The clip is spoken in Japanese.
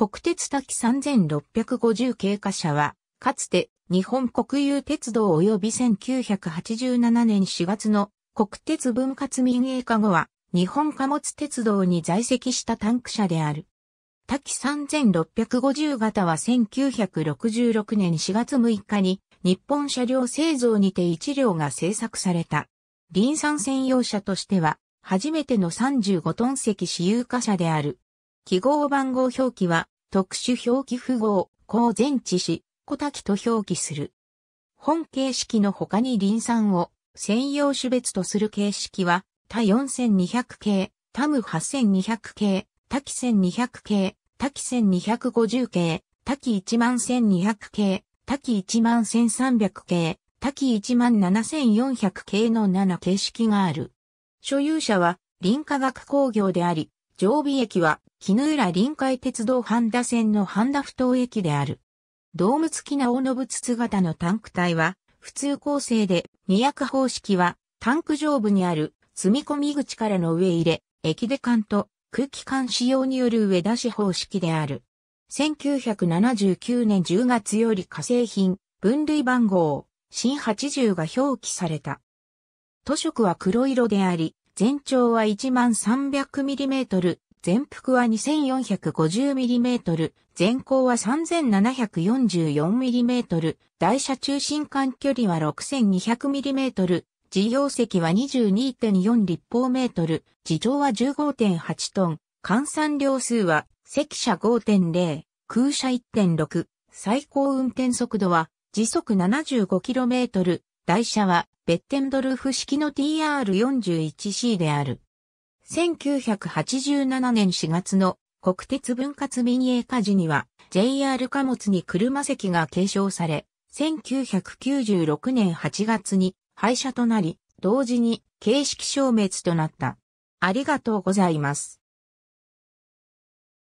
国鉄滝3650経過車は、かつて日本国有鉄道及び1987年4月の国鉄分割民営化後は、日本貨物鉄道に在籍したタンク車である。滝3650型は1966年4月6日に日本車両製造にて1両が製作された。林産専用車としては初めての35トン席私有貨車である。記号番号表記は、特殊表記符号、公前置詞、小滝と表記する。本形式の他に輪産を専用種別とする形式は、他4200系、タム8200系、タキ1200系、タキ1250系、タキ11200系、タキ11300系、タキ17400系の7形式がある。所有者は、林化学工業であり、常備駅は、絹浦臨海鉄道半田線の半田不頭駅である。ドーム付きな大信筒型のタンク体は、普通構成で、二役方式は、タンク上部にある、積み込み口からの上入れ、駅で管と空気管使用による上出し方式である。1979年10月より化成品、分類番号、新80が表記された。塗色は黒色であり、全長は 1300mm、全幅は 2450mm、全高は 3744mm、台車中心間距離は 6200mm、事業席は22.4立方メートル、地上は15.8トン、換算量数は、積車5.0、空車1.6、最高運転速度は、時速 75km、台車はベッテンドルフ式の TR41C である。1987年4月の国鉄分割民営化時には JR 貨物に車席が継承され、1996年8月に廃車となり、同時に形式消滅となった。ありがとうございます。